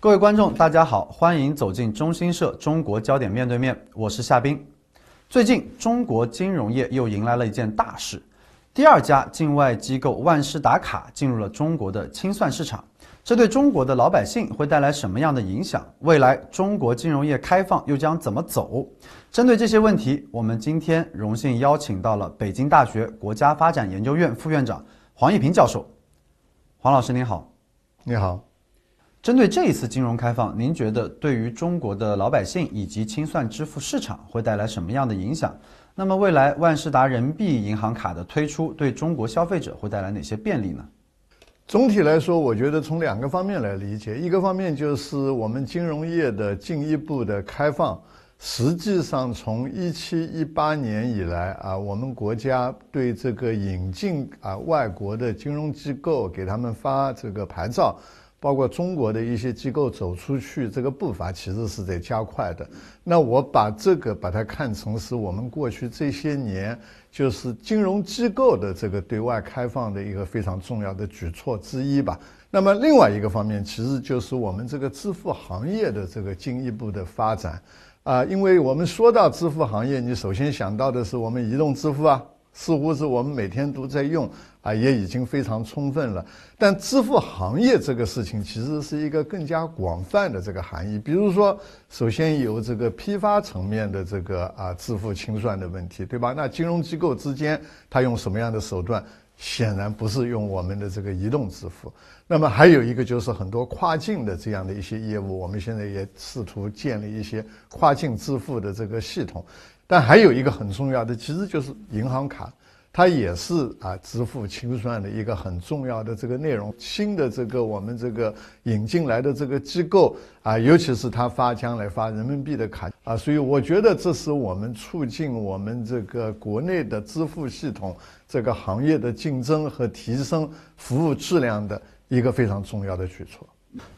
各位观众，大家好，欢迎走进中新社中国焦点面对面，我是夏冰。最近，中国金融业又迎来了一件大事，第二家境外机构万事打卡进入了中国的清算市场。这对中国的老百姓会带来什么样的影响？未来中国金融业开放又将怎么走？针对这些问题，我们今天荣幸邀请到了北京大学国家发展研究院副院长黄益平教授。黄老师，你好。你好。针对这一次金融开放，您觉得对于中国的老百姓以及清算支付市场会带来什么样的影响？那么，未来万事达人民币银行卡的推出，对中国消费者会带来哪些便利呢？总体来说，我觉得从两个方面来理解，一个方面就是我们金融业的进一步的开放。实际上，从一七一八年以来啊，我们国家对这个引进啊外国的金融机构，给他们发这个牌照。包括中国的一些机构走出去，这个步伐其实是在加快的。那我把这个把它看成是我们过去这些年就是金融机构的这个对外开放的一个非常重要的举措之一吧。那么另外一个方面，其实就是我们这个支付行业的这个进一步的发展啊。因为我们说到支付行业，你首先想到的是我们移动支付啊。似乎是我们每天都在用啊，也已经非常充分了。但支付行业这个事情其实是一个更加广泛的这个含义。比如说，首先有这个批发层面的这个啊支付清算的问题，对吧？那金融机构之间，它用什么样的手段？显然不是用我们的这个移动支付。那么还有一个就是很多跨境的这样的一些业务，我们现在也试图建立一些跨境支付的这个系统。但还有一个很重要的，其实就是银行卡，它也是啊支付清算的一个很重要的这个内容。新的这个我们这个引进来的这个机构啊，尤其是它发将来发人民币的卡啊，所以我觉得这是我们促进我们这个国内的支付系统。这个行业的竞争和提升服务质量的一个非常重要的举措。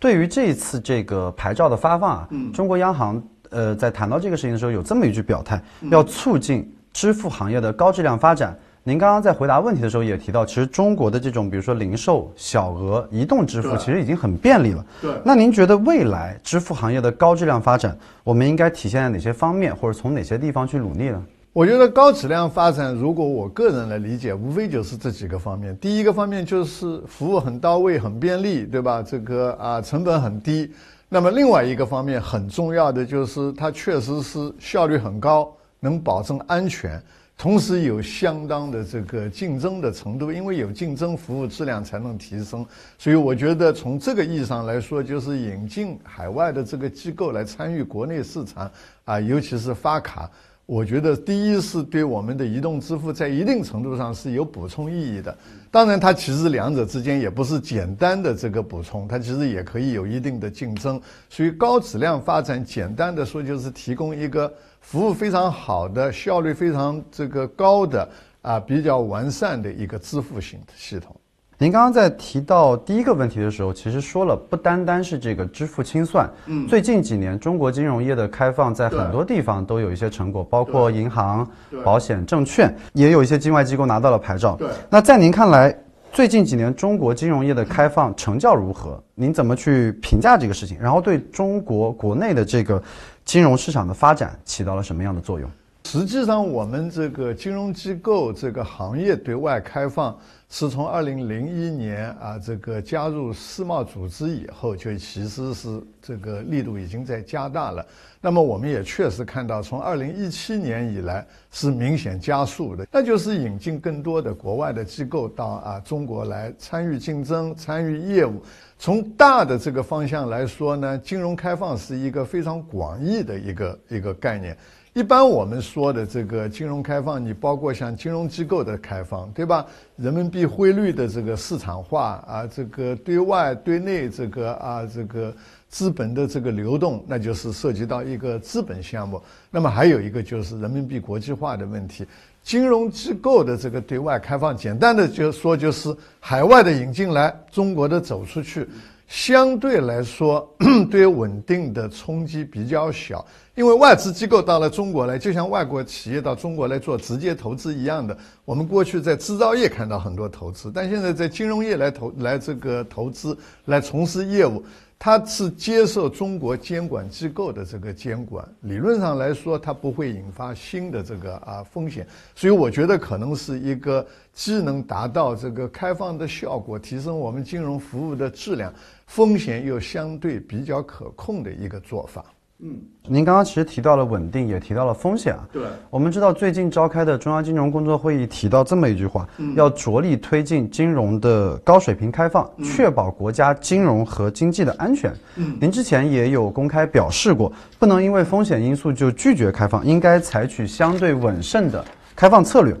对于这一次这个牌照的发放啊，中国央行呃在谈到这个事情的时候有这么一句表态：要促进支付行业的高质量发展。您刚刚在回答问题的时候也提到，其实中国的这种比如说零售、小额移动支付，其实已经很便利了。对。那您觉得未来支付行业的高质量发展，我们应该体现在哪些方面，或者从哪些地方去努力呢？我觉得高质量发展，如果我个人来理解，无非就是这几个方面。第一个方面就是服务很到位、很便利，对吧？这个啊，成本很低。那么另外一个方面很重要的就是它确实是效率很高，能保证安全，同时有相当的这个竞争的程度，因为有竞争，服务质量才能提升。所以我觉得从这个意义上来说，就是引进海外的这个机构来参与国内市场啊，尤其是发卡。我觉得，第一是对我们的移动支付在一定程度上是有补充意义的。当然，它其实两者之间也不是简单的这个补充，它其实也可以有一定的竞争。所以，高质量发展简单的说就是提供一个服务非常好的、效率非常这个高的、啊比较完善的一个支付型系统。您刚刚在提到第一个问题的时候，其实说了不单单是这个支付清算。嗯，最近几年中国金融业的开放在很多地方都有一些成果，包括银行、保险、证券，也有一些境外机构拿到了牌照。对，那在您看来，最近几年中国金融业的开放成效如何？您怎么去评价这个事情？然后对中国国内的这个金融市场的发展起到了什么样的作用？实际上，我们这个金融机构这个行业对外开放，是从二零零一年啊，这个加入世贸组织以后，就其实是这个力度已经在加大了。那么，我们也确实看到，从二零一七年以来是明显加速的，那就是引进更多的国外的机构到啊中国来参与竞争、参与业务。从大的这个方向来说呢，金融开放是一个非常广义的一个一个概念。一般我们说的这个金融开放，你包括像金融机构的开放，对吧？人民币汇率的这个市场化啊，这个对外对内这个啊，这个资本的这个流动，那就是涉及到一个资本项目。那么还有一个就是人民币国际化的问题，金融机构的这个对外开放，简单的就说就是海外的引进来，中国的走出去。相对来说，对稳定的冲击比较小，因为外资机构到了中国来，就像外国企业到中国来做直接投资一样的。我们过去在制造业看到很多投资，但现在在金融业来投来这个投资，来从事业务。它是接受中国监管机构的这个监管，理论上来说，它不会引发新的这个啊风险，所以我觉得可能是一个既能达到这个开放的效果，提升我们金融服务的质量，风险又相对比较可控的一个做法。嗯，您刚刚其实提到了稳定，也提到了风险啊。对，我们知道最近召开的中央金融工作会议提到这么一句话，要着力推进金融的高水平开放，确保国家金融和经济的安全。嗯，您之前也有公开表示过，不能因为风险因素就拒绝开放，应该采取相对稳慎的开放策略。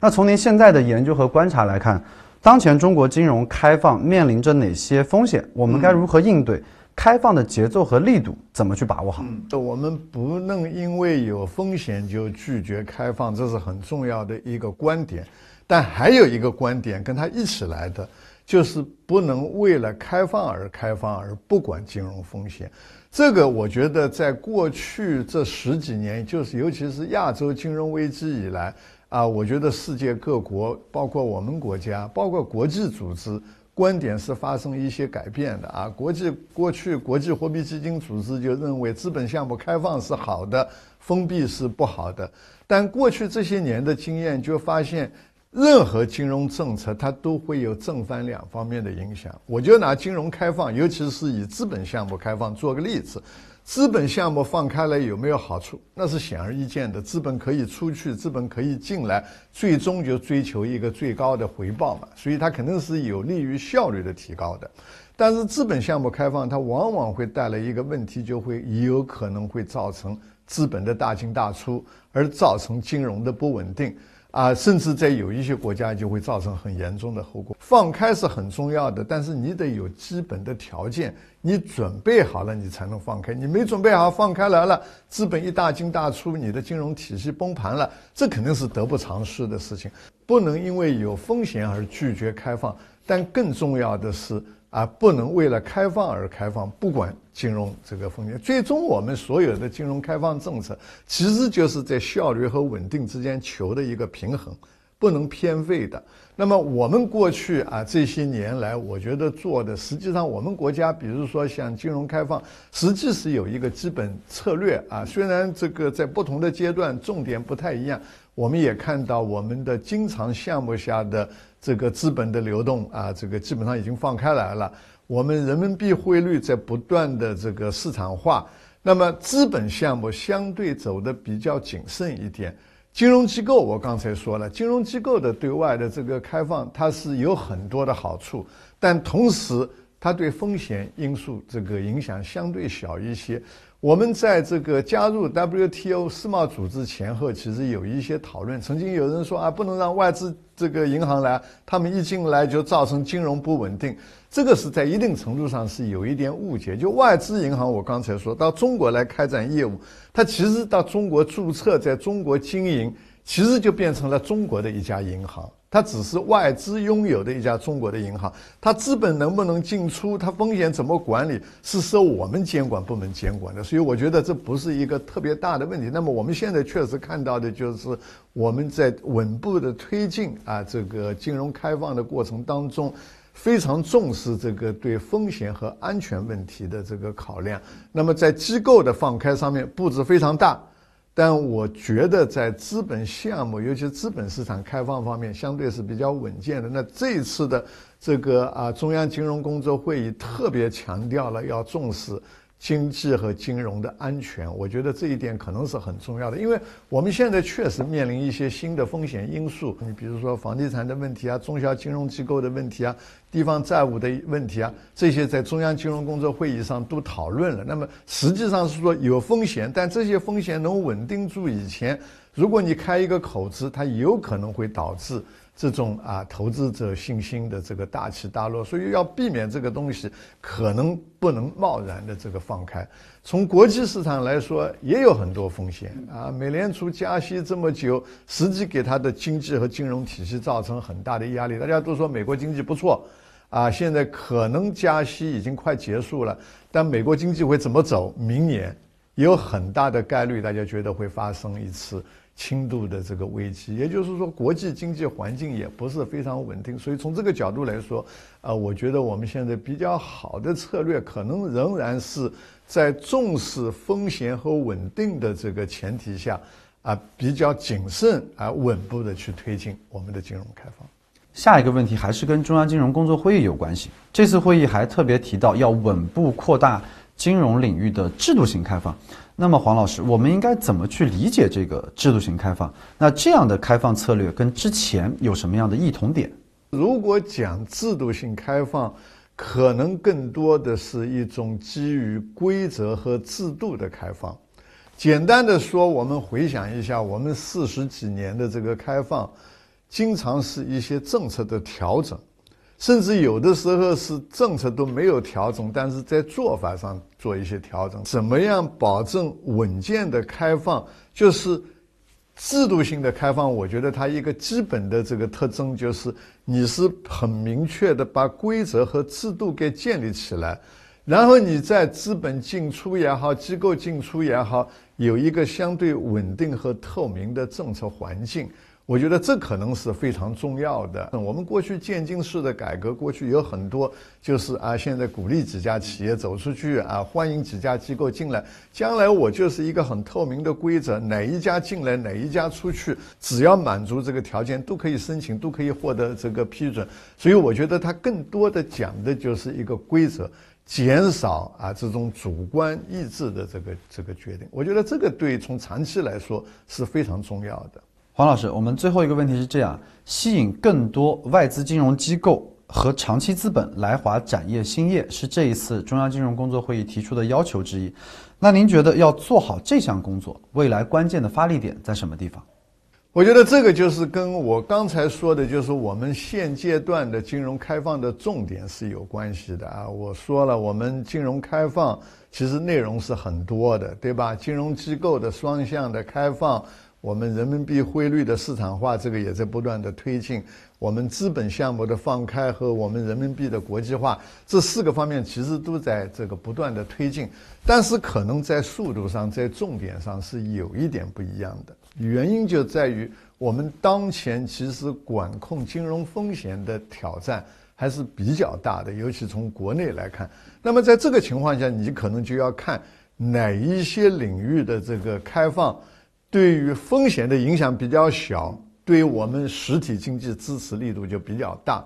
那从您现在的研究和观察来看，当前中国金融开放面临着哪些风险？我们该如何应对？开放的节奏和力度怎么去把握好？我们不能因为有风险就拒绝开放，这是很重要的一个观点。但还有一个观点，跟它一起来的，就是不能为了开放而开放，而不管金融风险。这个我觉得，在过去这十几年，就是尤其是亚洲金融危机以来啊，我觉得世界各国，包括我们国家，包括国际组织。观点是发生一些改变的啊！国际过去国际货币基金组织就认为资本项目开放是好的，封闭是不好的。但过去这些年的经验就发现，任何金融政策它都会有正反两方面的影响。我就拿金融开放，尤其是以资本项目开放做个例子。资本项目放开了有没有好处？那是显而易见的，资本可以出去，资本可以进来，最终就追求一个最高的回报嘛。所以它肯定是有利于效率的提高的。但是资本项目开放，它往往会带来一个问题，就会有可能会造成资本的大进大出，而造成金融的不稳定。啊，甚至在有一些国家就会造成很严重的后果。放开是很重要的，但是你得有基本的条件，你准备好了你才能放开。你没准备好放开来了，资本一大进大出，你的金融体系崩盘了，这肯定是得不偿失的事情。不能因为有风险而拒绝开放，但更重要的是。啊，不能为了开放而开放，不管金融这个风险。最终，我们所有的金融开放政策，其实就是在效率和稳定之间求的一个平衡，不能偏废的。那么，我们过去啊，这些年来，我觉得做的，实际上我们国家，比如说像金融开放，实际是有一个基本策略啊。虽然这个在不同的阶段重点不太一样，我们也看到我们的经常项目下的。这个资本的流动啊，这个基本上已经放开来了。我们人民币汇率在不断的这个市场化，那么资本项目相对走的比较谨慎一点。金融机构，我刚才说了，金融机构的对外的这个开放，它是有很多的好处，但同时。它对风险因素这个影响相对小一些。我们在这个加入 WTO 世贸组织前后，其实有一些讨论。曾经有人说啊，不能让外资这个银行来，他们一进来就造成金融不稳定。这个是在一定程度上是有一点误解。就外资银行，我刚才说到中国来开展业务，它其实到中国注册，在中国经营，其实就变成了中国的一家银行。它只是外资拥有的一家中国的银行，它资本能不能进出，它风险怎么管理，是受我们监管部门监管的，所以我觉得这不是一个特别大的问题。那么我们现在确实看到的就是我们在稳步的推进啊，这个金融开放的过程当中，非常重视这个对风险和安全问题的这个考量。那么在机构的放开上面，步子非常大。但我觉得在资本项目，尤其资本市场开放方面，相对是比较稳健的。那这一次的这个啊，中央金融工作会议特别强调了要重视。经济和金融的安全，我觉得这一点可能是很重要的，因为我们现在确实面临一些新的风险因素，你比如说房地产的问题啊、中小金融机构的问题啊、地方债务的问题啊，这些在中央金融工作会议上都讨论了。那么实际上是说有风险，但这些风险能稳定住以前，如果你开一个口子，它有可能会导致。这种啊，投资者信心的这个大起大落，所以要避免这个东西，可能不能贸然的这个放开。从国际市场来说，也有很多风险啊。美联储加息这么久，实际给它的经济和金融体系造成很大的压力。大家都说美国经济不错啊，现在可能加息已经快结束了，但美国经济会怎么走？明年有很大的概率，大家觉得会发生一次。轻度的这个危机，也就是说，国际经济环境也不是非常稳定，所以从这个角度来说，啊，我觉得我们现在比较好的策略，可能仍然是在重视风险和稳定的这个前提下，啊，比较谨慎而稳步的去推进我们的金融开放。下一个问题还是跟中央金融工作会议有关系，这次会议还特别提到要稳步扩大。金融领域的制度性开放，那么黄老师，我们应该怎么去理解这个制度性开放？那这样的开放策略跟之前有什么样的异同点？如果讲制度性开放，可能更多的是一种基于规则和制度的开放。简单的说，我们回想一下，我们四十几年的这个开放，经常是一些政策的调整。甚至有的时候是政策都没有调整，但是在做法上做一些调整。怎么样保证稳健的开放？就是制度性的开放，我觉得它一个基本的这个特征就是，你是很明确的把规则和制度给建立起来，然后你在资本进出也好，机构进出也好，有一个相对稳定和透明的政策环境。我觉得这可能是非常重要的。我们过去渐进式的改革，过去有很多就是啊，现在鼓励几家企业走出去啊，欢迎几家机构进来。将来我就是一个很透明的规则，哪一家进来，哪一家出去，只要满足这个条件，都可以申请，都可以获得这个批准。所以我觉得它更多的讲的就是一个规则，减少啊这种主观意志的这个这个决定。我觉得这个对从长期来说是非常重要的。黄老师，我们最后一个问题是这样：吸引更多外资金融机构和长期资本来华展业兴业，是这一次中央金融工作会议提出的要求之一。那您觉得要做好这项工作，未来关键的发力点在什么地方？我觉得这个就是跟我刚才说的，就是我们现阶段的金融开放的重点是有关系的啊。我说了，我们金融开放其实内容是很多的，对吧？金融机构的双向的开放。我们人民币汇率的市场化，这个也在不断的推进；我们资本项目的放开和我们人民币的国际化，这四个方面其实都在这个不断的推进。但是，可能在速度上、在重点上是有一点不一样的。原因就在于我们当前其实管控金融风险的挑战还是比较大的，尤其从国内来看。那么，在这个情况下，你可能就要看哪一些领域的这个开放。对于风险的影响比较小，对于我们实体经济支持力度就比较大。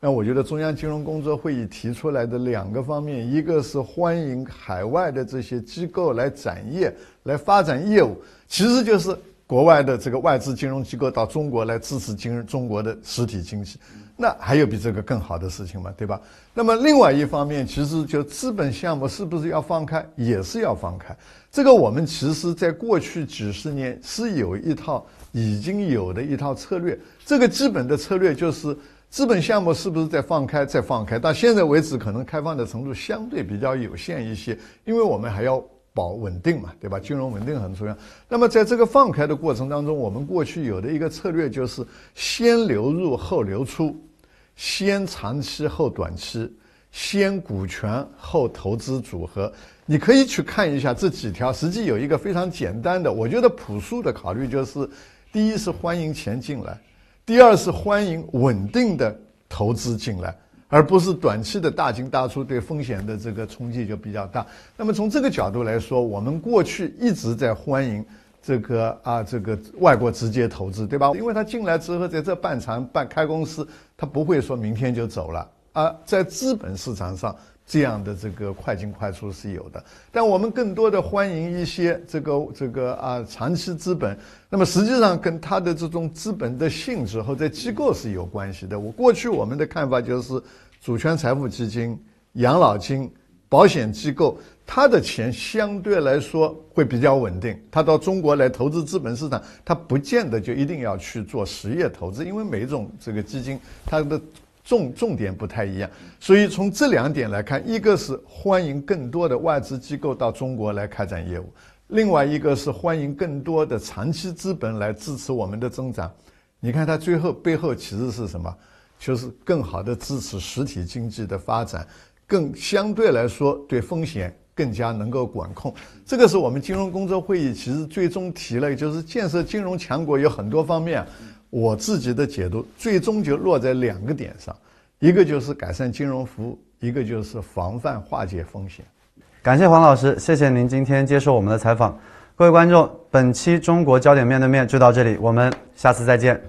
那我觉得中央金融工作会议提出来的两个方面，一个是欢迎海外的这些机构来展业、来发展业务，其实就是国外的这个外资金融机构到中国来支持金中国的实体经济。那还有比这个更好的事情吗？对吧？那么另外一方面，其实就资本项目是不是要放开，也是要放开。这个我们其实，在过去几十年是有一套已经有的一套策略。这个基本的策略就是，资本项目是不是在放开，在放开？到现在为止，可能开放的程度相对比较有限一些，因为我们还要保稳定嘛，对吧？金融稳定很重要。那么，在这个放开的过程当中，我们过去有的一个策略就是，先流入后流出，先长期后短期。先股权后投资组合，你可以去看一下这几条。实际有一个非常简单的，我觉得朴素的考虑就是：第一是欢迎钱进来，第二是欢迎稳定的投资进来，而不是短期的大进大出，对风险的这个冲击就比较大。那么从这个角度来说，我们过去一直在欢迎这个啊这个外国直接投资，对吧？因为他进来之后，在这办厂、办开公司，他不会说明天就走了。啊，在资本市场上，这样的这个快进快出是有的。但我们更多的欢迎一些这个这个啊长期资本。那么实际上跟它的这种资本的性质或者机构是有关系的。我过去我们的看法就是，主权财富基金、养老金、保险机构，它的钱相对来说会比较稳定。它到中国来投资资本市场，它不见得就一定要去做实业投资，因为每一种这个基金，它的。重重点不太一样，所以从这两点来看，一个是欢迎更多的外资机构到中国来开展业务，另外一个是欢迎更多的长期资本来支持我们的增长。你看，它最后背后其实是什么？就是更好的支持实体经济的发展，更相对来说对风险更加能够管控。这个是我们金融工作会议其实最终提了，就是建设金融强国有很多方面。我自己的解读最终就落在两个点上，一个就是改善金融服务，一个就是防范化解风险。感谢黄老师，谢谢您今天接受我们的采访。各位观众，本期《中国焦点面对面》就到这里，我们下次再见。